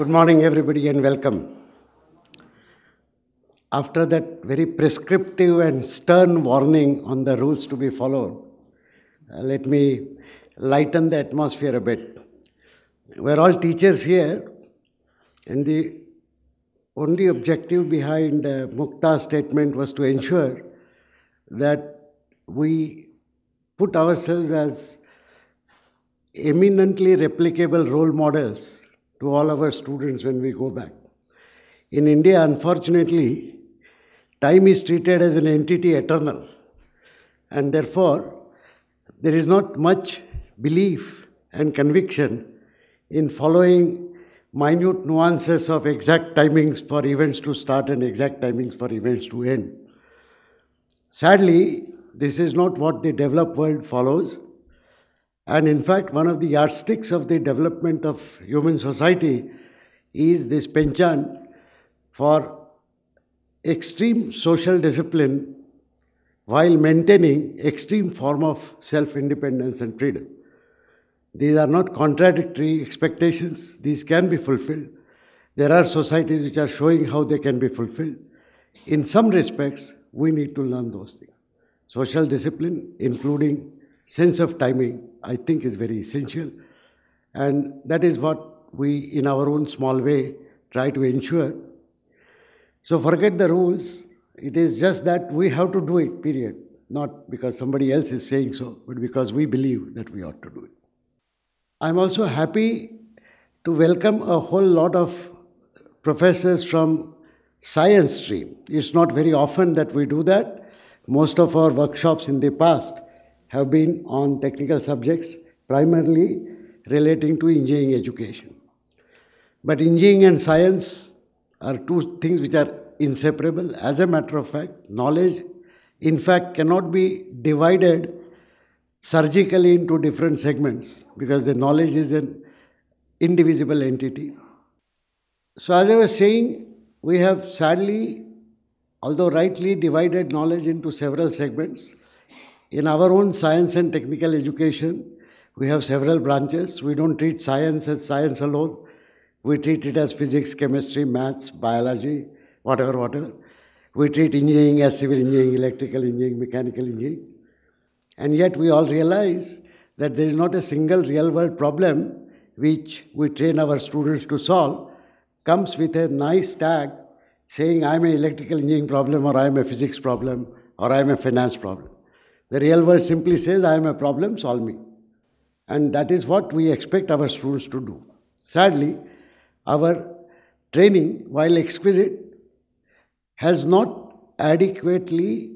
Good morning, everybody, and welcome. After that very prescriptive and stern warning on the rules to be followed, uh, let me lighten the atmosphere a bit. We're all teachers here, and the only objective behind uh, Mukta's statement was to ensure that we put ourselves as eminently replicable role models to all our students when we go back. In India, unfortunately, time is treated as an entity eternal, and therefore, there is not much belief and conviction in following minute nuances of exact timings for events to start and exact timings for events to end. Sadly, this is not what the developed world follows. And in fact, one of the yardsticks of the development of human society is this penchant for extreme social discipline while maintaining extreme form of self-independence and freedom. These are not contradictory expectations. These can be fulfilled. There are societies which are showing how they can be fulfilled. In some respects, we need to learn those things. Social discipline, including sense of timing, I think is very essential. And that is what we, in our own small way, try to ensure. So forget the rules. It is just that we have to do it, period. Not because somebody else is saying so, but because we believe that we ought to do it. I'm also happy to welcome a whole lot of professors from science stream. It's not very often that we do that. Most of our workshops in the past have been on technical subjects, primarily relating to engineering education. But engineering and science are two things which are inseparable. As a matter of fact, knowledge, in fact, cannot be divided surgically into different segments because the knowledge is an indivisible entity. So, as I was saying, we have sadly, although rightly, divided knowledge into several segments. In our own science and technical education, we have several branches. We don't treat science as science alone. We treat it as physics, chemistry, maths, biology, whatever, whatever. We treat engineering as civil engineering, electrical engineering, mechanical engineering. And yet we all realize that there is not a single real world problem which we train our students to solve comes with a nice tag saying I'm an electrical engineering problem or I'm a physics problem or I'm a finance problem. The real world simply says, I am a problem, solve me. And that is what we expect our students to do. Sadly, our training, while exquisite, has not adequately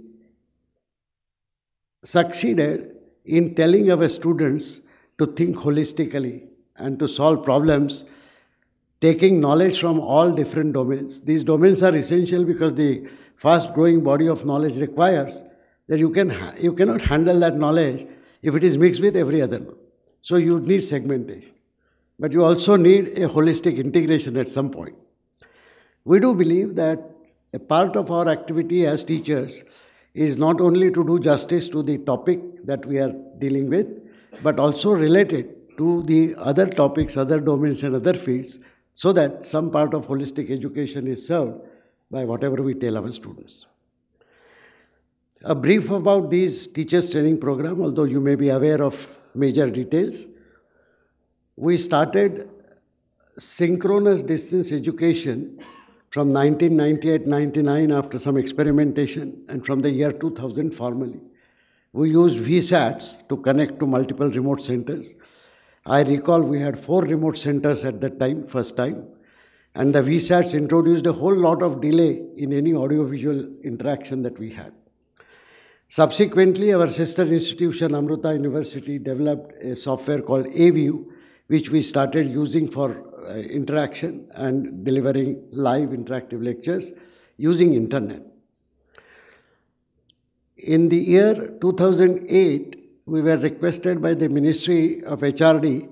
succeeded in telling our students to think holistically and to solve problems, taking knowledge from all different domains. These domains are essential because the fast growing body of knowledge requires that you, can you cannot handle that knowledge if it is mixed with every other. So you need segmentation. But you also need a holistic integration at some point. We do believe that a part of our activity as teachers is not only to do justice to the topic that we are dealing with, but also related to the other topics, other domains, and other fields, so that some part of holistic education is served by whatever we tell our students. A brief about these teachers training program, although you may be aware of major details. We started synchronous distance education from 1998-99 after some experimentation and from the year 2000 formally. We used VSATs to connect to multiple remote centers. I recall we had four remote centers at that time, first time, and the VSATs introduced a whole lot of delay in any audiovisual interaction that we had. Subsequently, our sister institution, Amrita University, developed a software called AVU, which we started using for uh, interaction and delivering live interactive lectures using internet. In the year 2008, we were requested by the Ministry of HRD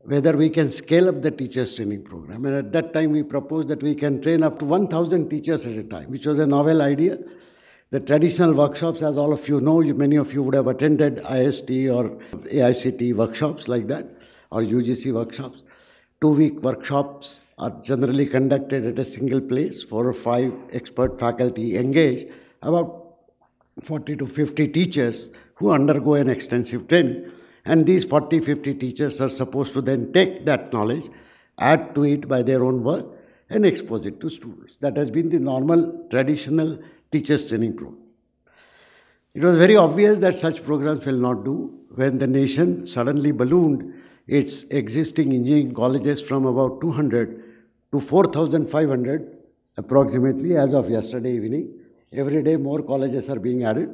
whether we can scale up the teachers training program. And at that time, we proposed that we can train up to 1,000 teachers at a time, which was a novel idea. The traditional workshops, as all of you know, you, many of you would have attended IST or AICT workshops like that, or UGC workshops. Two week workshops are generally conducted at a single place, four or five expert faculty engaged, about 40 to 50 teachers who undergo an extensive training. And these 40, 50 teachers are supposed to then take that knowledge, add to it by their own work, and expose it to students. That has been the normal, traditional teachers training program. It was very obvious that such programs will not do when the nation suddenly ballooned its existing engineering colleges from about 200 to 4,500 approximately as of yesterday evening. Every day more colleges are being added.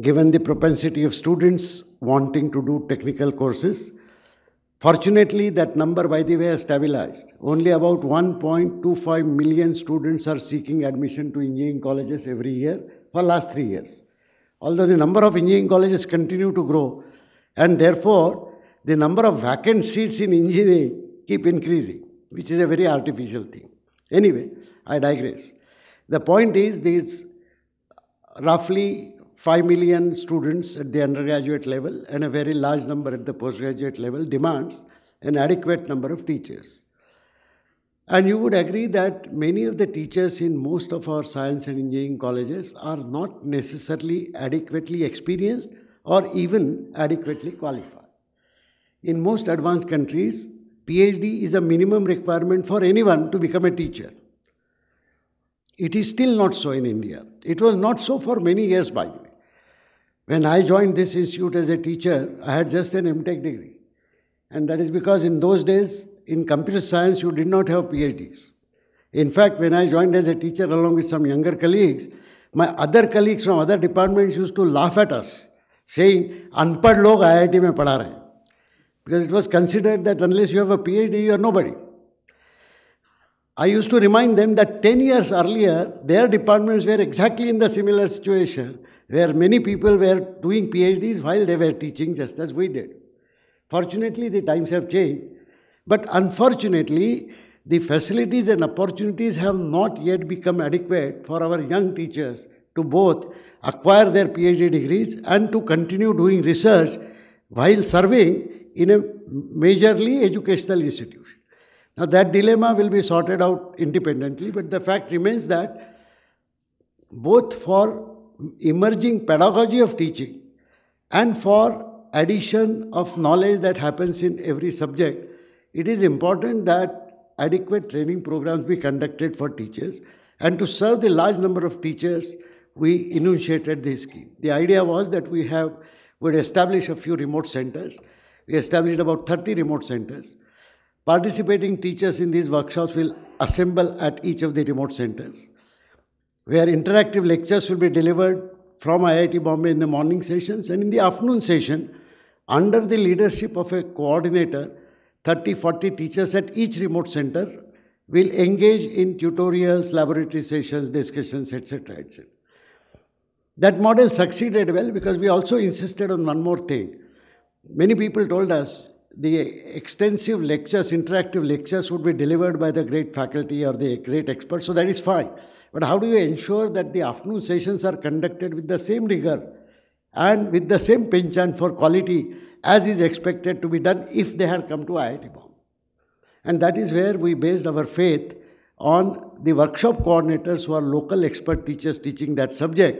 Given the propensity of students wanting to do technical courses, Fortunately, that number, by the way, has stabilized. Only about 1.25 million students are seeking admission to engineering colleges every year for last three years. Although the number of engineering colleges continue to grow, and therefore the number of vacant seats in engineering keep increasing, which is a very artificial thing. Anyway, I digress. The point is, these roughly 5 million students at the undergraduate level and a very large number at the postgraduate level demands an adequate number of teachers. And you would agree that many of the teachers in most of our science and engineering colleges are not necessarily adequately experienced or even adequately qualified. In most advanced countries, PhD is a minimum requirement for anyone to become a teacher. It is still not so in India. It was not so for many years by you. When I joined this institute as a teacher, I had just an MTech degree. And that is because in those days, in computer science, you did not have PhDs. In fact, when I joined as a teacher along with some younger colleagues, my other colleagues from other departments used to laugh at us, saying, Unpad log IIT mein pada rahe. Because it was considered that unless you have a PhD, you are nobody. I used to remind them that 10 years earlier, their departments were exactly in the similar situation where many people were doing PhDs while they were teaching, just as we did. Fortunately, the times have changed, but unfortunately, the facilities and opportunities have not yet become adequate for our young teachers to both acquire their PhD degrees and to continue doing research while serving in a majorly educational institution. Now, that dilemma will be sorted out independently, but the fact remains that both for emerging pedagogy of teaching and for addition of knowledge that happens in every subject, it is important that adequate training programs be conducted for teachers. And to serve the large number of teachers, we initiated this scheme. The idea was that we have would establish a few remote centers. We established about 30 remote centers. Participating teachers in these workshops will assemble at each of the remote centers where interactive lectures will be delivered from IIT Bombay in the morning sessions and in the afternoon session, under the leadership of a coordinator, 30 40 teachers at each remote center will engage in tutorials, laboratory sessions, discussions, etc. etc. That model succeeded well because we also insisted on one more thing. Many people told us the extensive lectures, interactive lectures would be delivered by the great faculty or the great experts, so that is fine. But how do you ensure that the afternoon sessions are conducted with the same rigor and with the same penchant for quality as is expected to be done if they had come to IIT Bombay? And that is where we based our faith on the workshop coordinators who are local expert teachers teaching that subject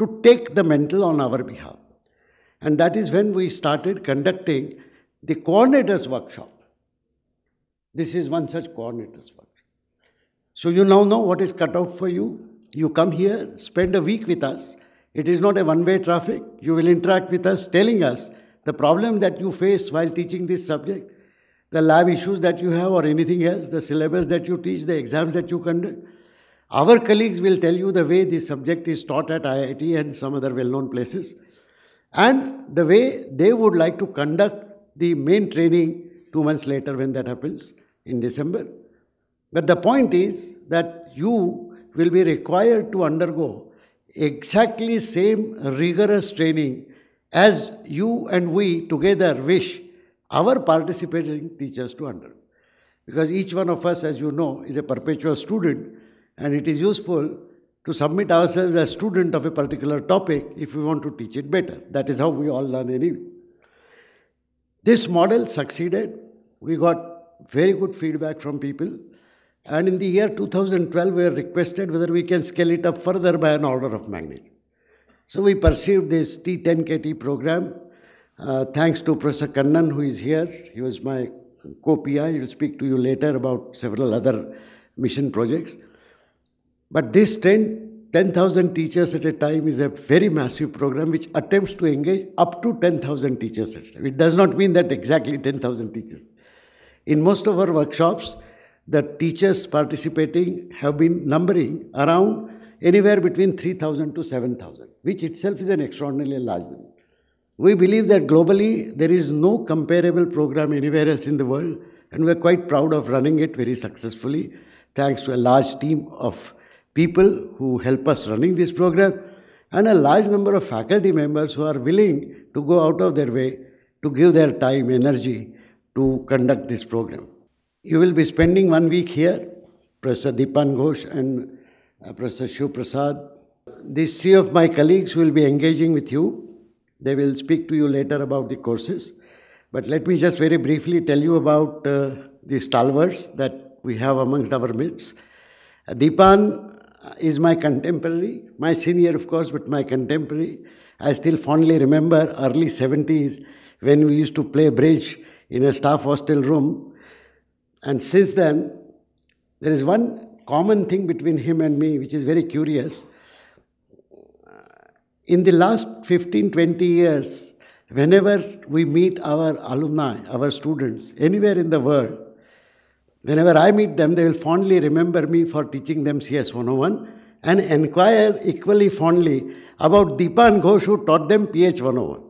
to take the mental on our behalf. And that is when we started conducting the coordinators workshop. This is one such coordinators workshop. So you now know what is cut out for you. You come here, spend a week with us. It is not a one way traffic. You will interact with us, telling us the problem that you face while teaching this subject, the lab issues that you have, or anything else, the syllabus that you teach, the exams that you conduct. Our colleagues will tell you the way this subject is taught at IIT and some other well known places, and the way they would like to conduct the main training two months later when that happens in December. But the point is that you will be required to undergo exactly same rigorous training as you and we together wish our participating teachers to undergo. Because each one of us, as you know, is a perpetual student and it is useful to submit ourselves as student of a particular topic if we want to teach it better. That is how we all learn anyway. This model succeeded. We got very good feedback from people. And in the year 2012, we were requested whether we can scale it up further by an order of magnitude. So we pursued this T10KT program, uh, thanks to Professor Kannan, who is here. He was my co-PI. He'll speak to you later about several other mission projects. But this 10, teachers at a time is a very massive program which attempts to engage up to 10,000 teachers at a time. It does not mean that exactly 10,000 teachers. In most of our workshops, the teachers participating have been numbering around anywhere between 3,000 to 7,000, which itself is an extraordinarily large number. We believe that globally there is no comparable program anywhere else in the world, and we're quite proud of running it very successfully, thanks to a large team of people who help us running this program, and a large number of faculty members who are willing to go out of their way to give their time, energy to conduct this program. You will be spending one week here, Professor Dipan Ghosh and uh, Professor Shiv Prasad. These three of my colleagues will be engaging with you. They will speak to you later about the courses. But let me just very briefly tell you about uh, the stalwarts that we have amongst our midst. Uh, Dipan uh, is my contemporary, my senior, of course, but my contemporary. I still fondly remember early 70s when we used to play bridge in a staff hostel room and since then, there is one common thing between him and me which is very curious. Uh, in the last 15, 20 years, whenever we meet our alumni, our students, anywhere in the world, whenever I meet them, they will fondly remember me for teaching them CS 101 and inquire equally fondly about Deepan Ghosh who taught them PH 101.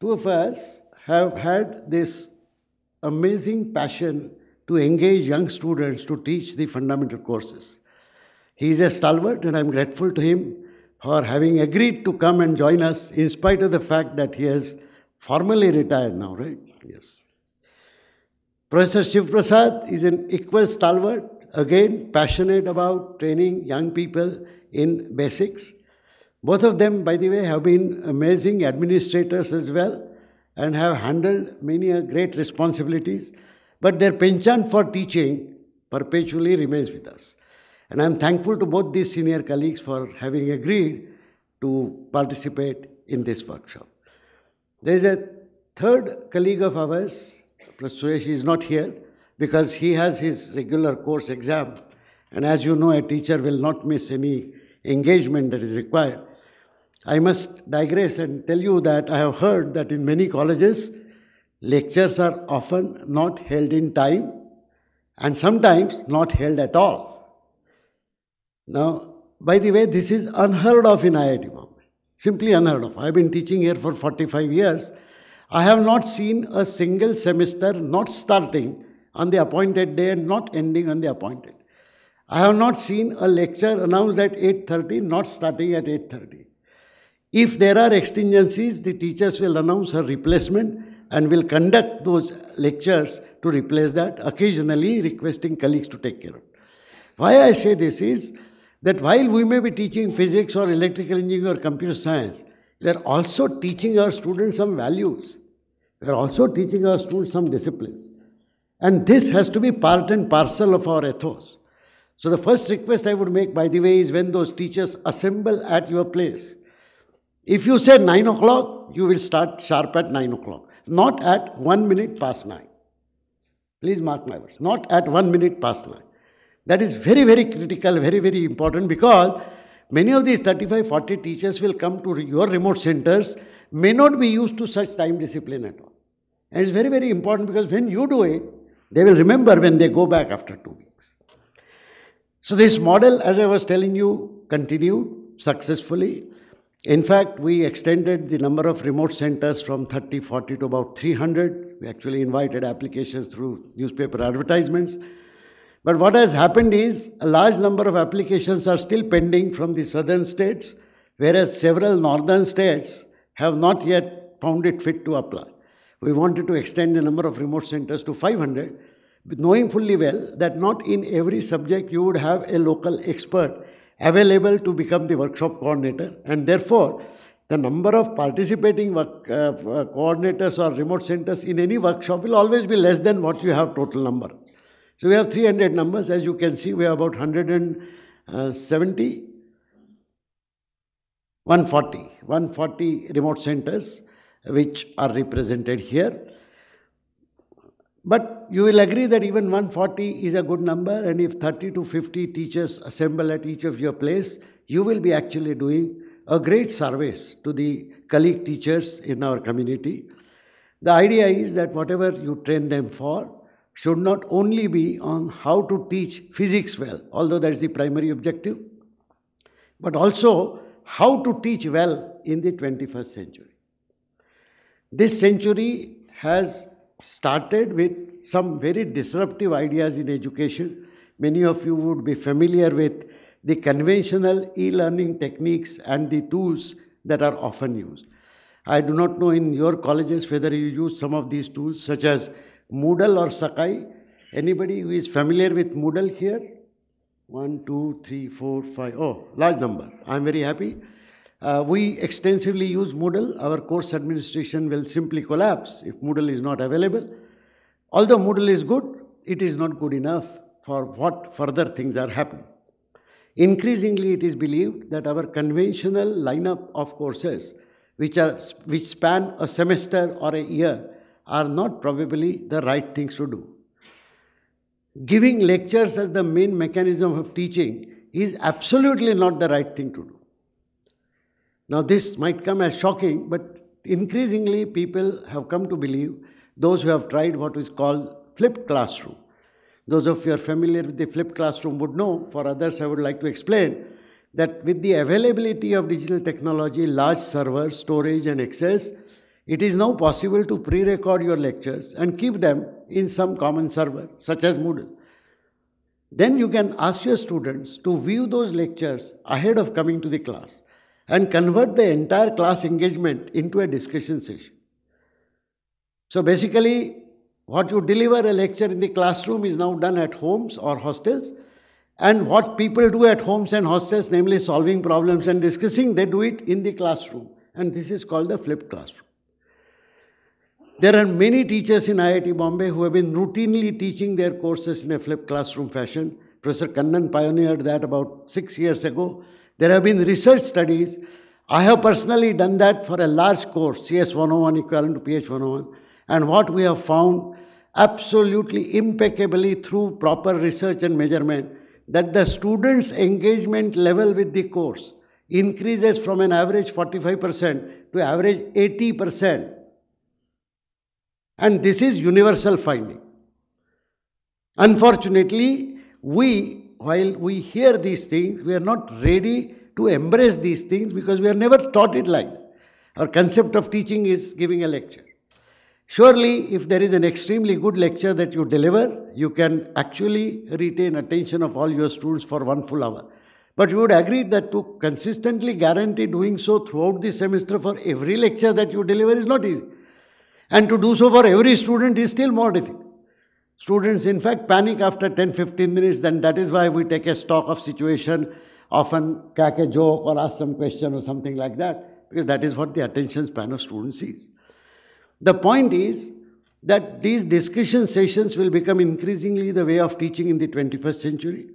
Two of us have had this amazing passion to engage young students to teach the fundamental courses. He is a stalwart, and I'm grateful to him for having agreed to come and join us, in spite of the fact that he has formally retired now, right? Yes. Professor Shiv Prasad is an equal stalwart, again passionate about training young people in basics. Both of them, by the way, have been amazing administrators as well and have handled many great responsibilities. But their penchant for teaching perpetually remains with us. And I'm thankful to both these senior colleagues for having agreed to participate in this workshop. There is a third colleague of ours, Professor Suresh is not here because he has his regular course exam. And as you know, a teacher will not miss any engagement that is required. I must digress and tell you that I have heard that in many colleges, Lectures are often not held in time and sometimes not held at all. Now, by the way, this is unheard of in IIT Bombay, simply unheard of. I've been teaching here for 45 years. I have not seen a single semester not starting on the appointed day and not ending on the appointed. I have not seen a lecture announced at 8.30, not starting at 8.30. If there are extingencies, the teachers will announce a replacement and will conduct those lectures to replace that, occasionally requesting colleagues to take care of it. Why I say this is that while we may be teaching physics or electrical engineering or computer science, we are also teaching our students some values. We are also teaching our students some disciplines. And this has to be part and parcel of our ethos. So the first request I would make, by the way, is when those teachers assemble at your place. If you say 9 o'clock, you will start sharp at 9 o'clock not at one minute past nine. Please mark my words, not at one minute past nine. That is very, very critical, very, very important because many of these 35, 40 teachers will come to your remote centers, may not be used to such time discipline at all. And it's very, very important because when you do it, they will remember when they go back after two weeks. So this model, as I was telling you, continued successfully. In fact, we extended the number of remote centers from 30, 40 to about 300. We actually invited applications through newspaper advertisements. But what has happened is a large number of applications are still pending from the southern states, whereas several northern states have not yet found it fit to apply. We wanted to extend the number of remote centers to 500, knowing fully well that not in every subject you would have a local expert available to become the workshop coordinator and therefore the number of participating work, uh, uh, coordinators or remote centers in any workshop will always be less than what you have total number. So we have 300 numbers. As you can see, we have about 170, uh, 140, 140 remote centers which are represented here. But you will agree that even 140 is a good number, and if 30 to 50 teachers assemble at each of your place, you will be actually doing a great service to the colleague teachers in our community. The idea is that whatever you train them for should not only be on how to teach physics well, although that's the primary objective, but also how to teach well in the 21st century. This century has started with some very disruptive ideas in education. Many of you would be familiar with the conventional e-learning techniques and the tools that are often used. I do not know in your colleges whether you use some of these tools such as Moodle or Sakai. Anybody who is familiar with Moodle here? One, two, three, four, five. Oh, large number. I'm very happy. Uh, we extensively use Moodle. Our course administration will simply collapse if Moodle is not available. Although Moodle is good, it is not good enough for what further things are happening. Increasingly, it is believed that our conventional lineup of courses, which, are, which span a semester or a year, are not probably the right things to do. Giving lectures as the main mechanism of teaching is absolutely not the right thing to do. Now, this might come as shocking, but increasingly people have come to believe, those who have tried what is called flipped classroom. Those of you are familiar with the flipped classroom would know, for others I would like to explain, that with the availability of digital technology, large servers, storage and access, it is now possible to pre-record your lectures and keep them in some common server, such as Moodle. Then you can ask your students to view those lectures ahead of coming to the class and convert the entire class engagement into a discussion session. So basically, what you deliver a lecture in the classroom is now done at homes or hostels. And what people do at homes and hostels, namely solving problems and discussing, they do it in the classroom. And this is called the flipped classroom. There are many teachers in IIT Bombay who have been routinely teaching their courses in a flipped classroom fashion. Professor Kannan pioneered that about six years ago there have been research studies. I have personally done that for a large course, CS101 equivalent to PH101. And what we have found absolutely impeccably through proper research and measurement that the students' engagement level with the course increases from an average 45% to average 80%. And this is universal finding. Unfortunately, we while we hear these things, we are not ready to embrace these things because we are never taught it like that. Our concept of teaching is giving a lecture. Surely, if there is an extremely good lecture that you deliver, you can actually retain attention of all your students for one full hour. But you would agree that to consistently guarantee doing so throughout the semester for every lecture that you deliver is not easy. And to do so for every student is still more difficult. Students, in fact, panic after 10-15 minutes, then that is why we take a stock of situation, often crack a joke or ask some question or something like that, because that is what the attention span of students is. The point is that these discussion sessions will become increasingly the way of teaching in the 21st century.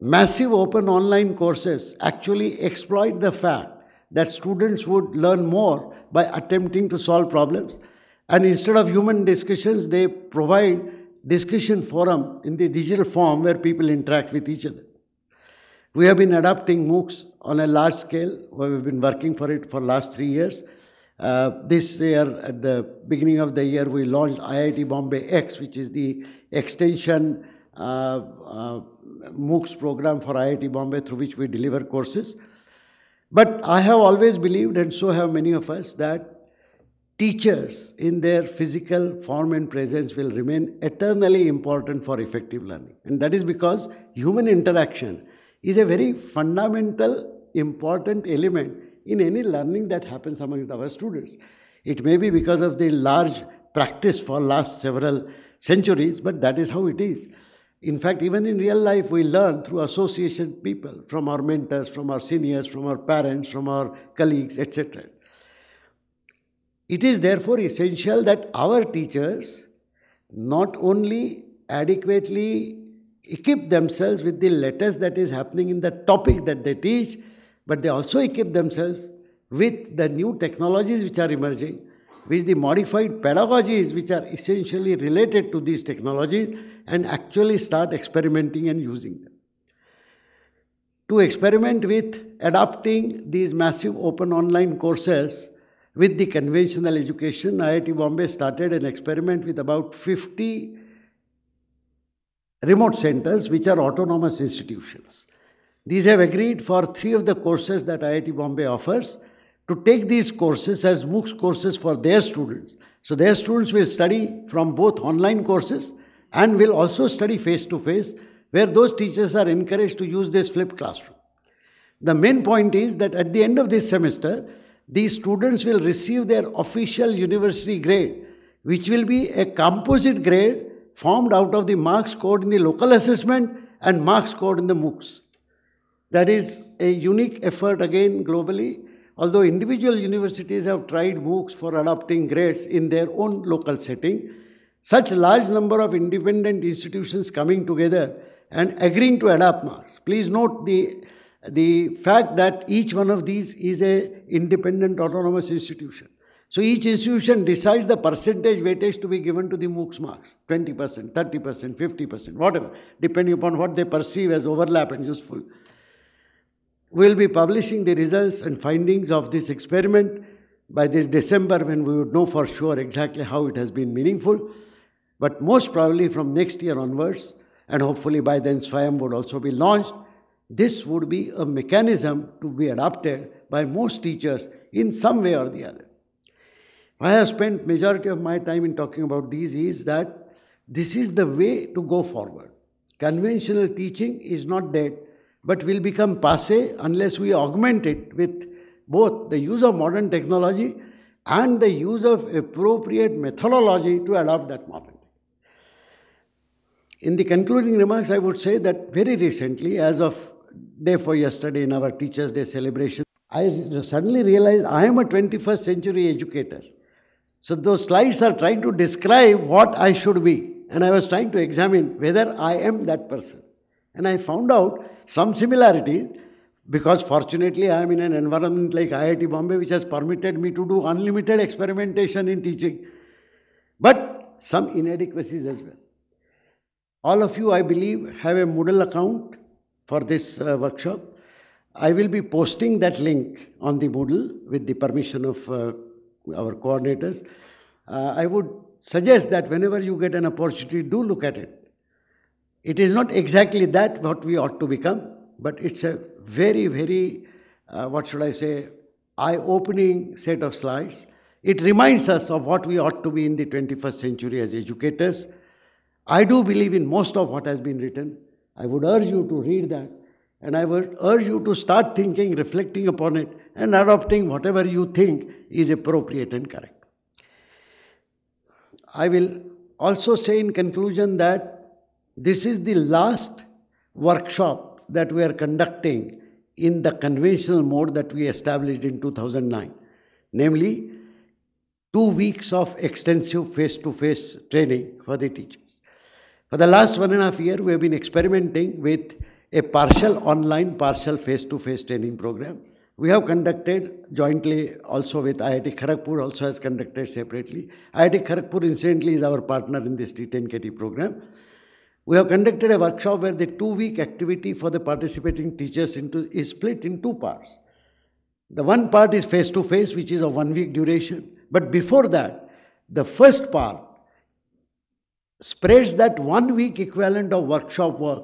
Massive open online courses actually exploit the fact that students would learn more by attempting to solve problems and instead of human discussions, they provide discussion forum in the digital form where people interact with each other. We have been adopting MOOCs on a large scale. We've been working for it for last three years. Uh, this year, at the beginning of the year, we launched IIT Bombay X, which is the extension uh, uh, MOOCs program for IIT Bombay through which we deliver courses. But I have always believed, and so have many of us, that teachers in their physical form and presence will remain eternally important for effective learning. And that is because human interaction is a very fundamental, important element in any learning that happens amongst our students. It may be because of the large practice for last several centuries, but that is how it is. In fact, even in real life, we learn through association people, from our mentors, from our seniors, from our parents, from our colleagues, etc. It is therefore essential that our teachers not only adequately equip themselves with the latest that is happening in the topic that they teach, but they also equip themselves with the new technologies which are emerging, with the modified pedagogies which are essentially related to these technologies and actually start experimenting and using them. To experiment with adapting these massive open online courses with the conventional education, IIT Bombay started an experiment with about 50 remote centers, which are autonomous institutions. These have agreed for three of the courses that IIT Bombay offers to take these courses as MOOCs courses for their students. So their students will study from both online courses and will also study face to face, where those teachers are encouraged to use this flipped classroom. The main point is that at the end of this semester, these students will receive their official university grade, which will be a composite grade formed out of the marks scored in the local assessment and marks scored in the MOOCs. That is a unique effort again globally, although individual universities have tried MOOCs for adopting grades in their own local setting. Such large number of independent institutions coming together and agreeing to adapt marks. Please note the the fact that each one of these is a independent autonomous institution. So each institution decides the percentage weightage to be given to the MOOCs marks, 20%, 30%, 50%, whatever, depending upon what they perceive as overlap and useful. We'll be publishing the results and findings of this experiment by this December when we would know for sure exactly how it has been meaningful. But most probably from next year onwards, and hopefully by then SWAM would also be launched, this would be a mechanism to be adopted by most teachers in some way or the other. Why I have spent majority of my time in talking about these is that this is the way to go forward. Conventional teaching is not dead, but will become passe unless we augment it with both the use of modern technology and the use of appropriate methodology to adopt that model. In the concluding remarks, I would say that very recently, as of day for yesterday in our Teachers' Day celebration, I suddenly realized I am a 21st century educator. So those slides are trying to describe what I should be. And I was trying to examine whether I am that person. And I found out some similarities because fortunately I am in an environment like IIT Bombay which has permitted me to do unlimited experimentation in teaching. But some inadequacies as well. All of you, I believe, have a Moodle account for this uh, workshop. I will be posting that link on the Moodle with the permission of uh, our coordinators. Uh, I would suggest that whenever you get an opportunity, do look at it. It is not exactly that what we ought to become, but it's a very, very, uh, what should I say, eye opening set of slides. It reminds us of what we ought to be in the 21st century as educators. I do believe in most of what has been written, I would urge you to read that. And I would urge you to start thinking, reflecting upon it, and adopting whatever you think is appropriate and correct. I will also say in conclusion that this is the last workshop that we are conducting in the conventional mode that we established in 2009, namely two weeks of extensive face to face training for the teacher. For the last one and a half year, we have been experimenting with a partial online, partial face-to-face -face training program. We have conducted jointly also with IIT Kharagpur, also has conducted separately. IIT Kharagpur, incidentally, is our partner in this T10KT program. We have conducted a workshop where the two-week activity for the participating teachers into, is split in two parts. The one part is face-to-face, -face, which is of one-week duration. But before that, the first part spreads that one week equivalent of workshop work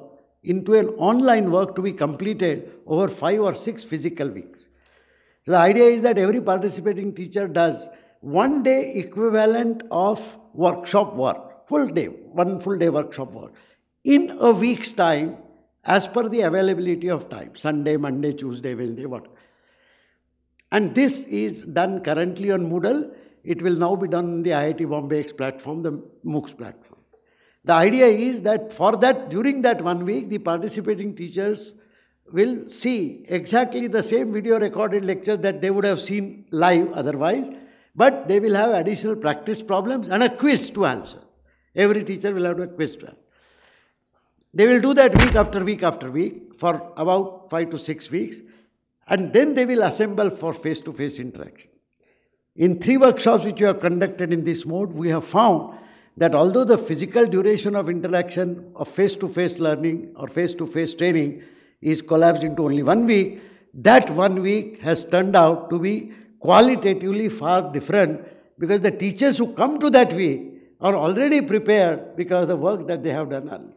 into an online work to be completed over five or six physical weeks. So the idea is that every participating teacher does one day equivalent of workshop work, full day, one full day workshop work, in a week's time as per the availability of time, Sunday, Monday, Tuesday, Wednesday, what. And this is done currently on Moodle. It will now be done on the IIT Bombay X platform, the MOOCs platform. The idea is that for that, during that one week, the participating teachers will see exactly the same video recorded lecture that they would have seen live otherwise, but they will have additional practice problems and a quiz to answer. Every teacher will have a quiz to answer. They will do that week after week after week for about five to six weeks, and then they will assemble for face to face interaction. In three workshops which we have conducted in this mode, we have found that although the physical duration of interaction of face to face learning or face to face training is collapsed into only one week, that one week has turned out to be qualitatively far different because the teachers who come to that week are already prepared because of the work that they have done earlier.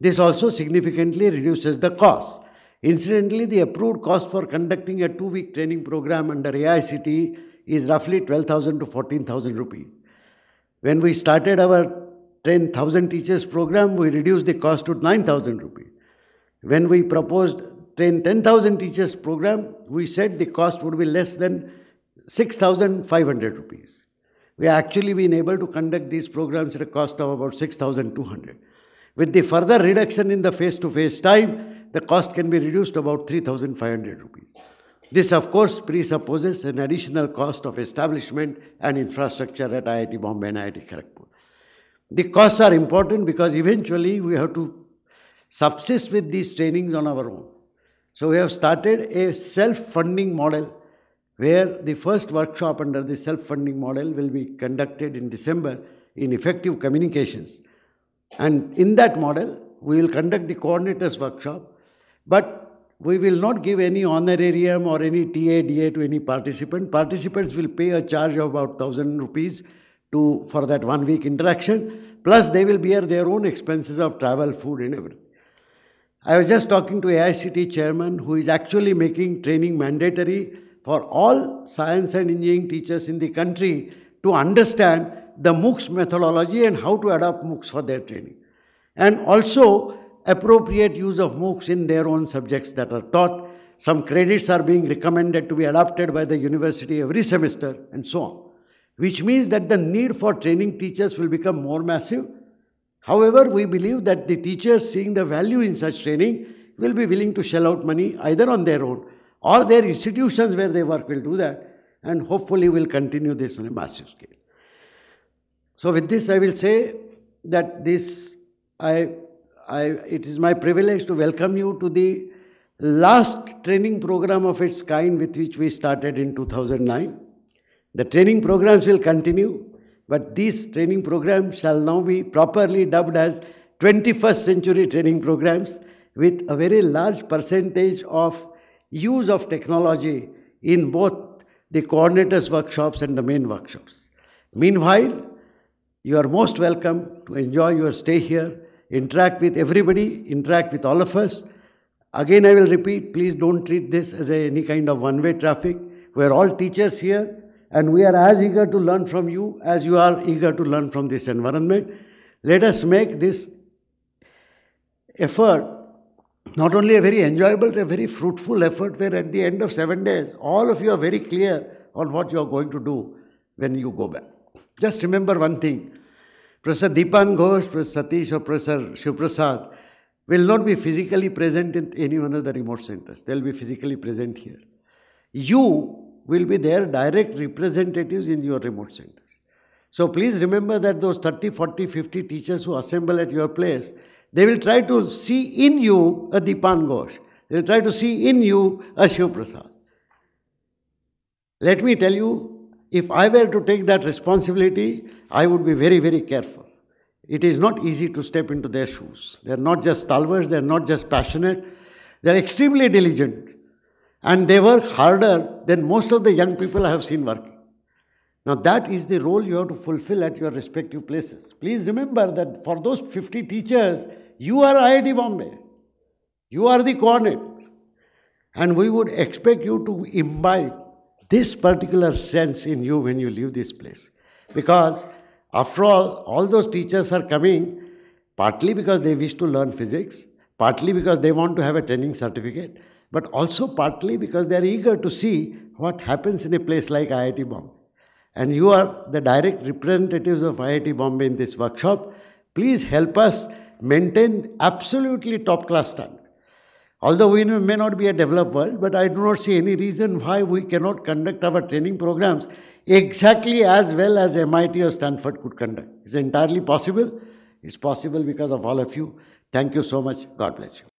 This also significantly reduces the cost. Incidentally, the approved cost for conducting a two week training program under AICT is roughly 12,000 to 14,000 rupees. When we started our 10,000 teachers program, we reduced the cost to 9,000 rupees. When we proposed 10,000 teachers program, we said the cost would be less than 6,500 rupees. We actually been able to conduct these programs at a cost of about 6,200. With the further reduction in the face-to-face -face time, the cost can be reduced to about 3,500 rupees. This, of course, presupposes an additional cost of establishment and infrastructure at IIT Bombay and IIT Kharagpur. The costs are important because eventually we have to subsist with these trainings on our own. So we have started a self-funding model where the first workshop under the self-funding model will be conducted in December in effective communications. And in that model, we will conduct the coordinators workshop, but we will not give any honorarium or any TADA to any participant. Participants will pay a charge of about 1000 rupees to, for that one week interaction. Plus, they will bear their own expenses of travel, food, and everything. I was just talking to AICT chairman who is actually making training mandatory for all science and engineering teachers in the country to understand the MOOCs methodology and how to adopt MOOCs for their training. And also, appropriate use of MOOCs in their own subjects that are taught. Some credits are being recommended to be adopted by the university every semester and so on, which means that the need for training teachers will become more massive. However, we believe that the teachers seeing the value in such training will be willing to shell out money either on their own or their institutions where they work will do that and hopefully will continue this on a massive scale. So with this I will say that this I I, it is my privilege to welcome you to the last training program of its kind with which we started in 2009. The training programs will continue, but these training programs shall now be properly dubbed as 21st century training programs with a very large percentage of use of technology in both the coordinators workshops and the main workshops. Meanwhile, you are most welcome to enjoy your stay here interact with everybody, interact with all of us. Again, I will repeat please don't treat this as a, any kind of one way traffic. We are all teachers here, and we are as eager to learn from you as you are eager to learn from this environment. Let us make this effort not only a very enjoyable, but a very fruitful effort where at the end of seven days, all of you are very clear on what you are going to do when you go back. Just remember one thing Professor Deepan Ghosh, Professor Satish, or Professor will not be physically present in any one of the remote centers. They'll be physically present here. You will be their direct representatives in your remote centers. So please remember that those 30, 40, 50 teachers who assemble at your place, they will try to see in you a Deepan Ghosh. They will try to see in you a Shiv Let me tell you if I were to take that responsibility, I would be very, very careful. It is not easy to step into their shoes. They're not just stalwarts, they're not just passionate, they're extremely diligent. And they work harder than most of the young people I have seen working. Now, that is the role you have to fulfill at your respective places. Please remember that for those 50 teachers, you are IIT Bombay. You are the coordinate. And we would expect you to imbibe this particular sense in you when you leave this place. Because after all, all those teachers are coming partly because they wish to learn physics, partly because they want to have a training certificate, but also partly because they are eager to see what happens in a place like IIT Bombay. And you are the direct representatives of IIT Bombay in this workshop. Please help us maintain absolutely top class standard. Although we may not be a developed world, but I do not see any reason why we cannot conduct our training programs exactly as well as MIT or Stanford could conduct. It's entirely possible. It's possible because of all of you. Thank you so much. God bless you.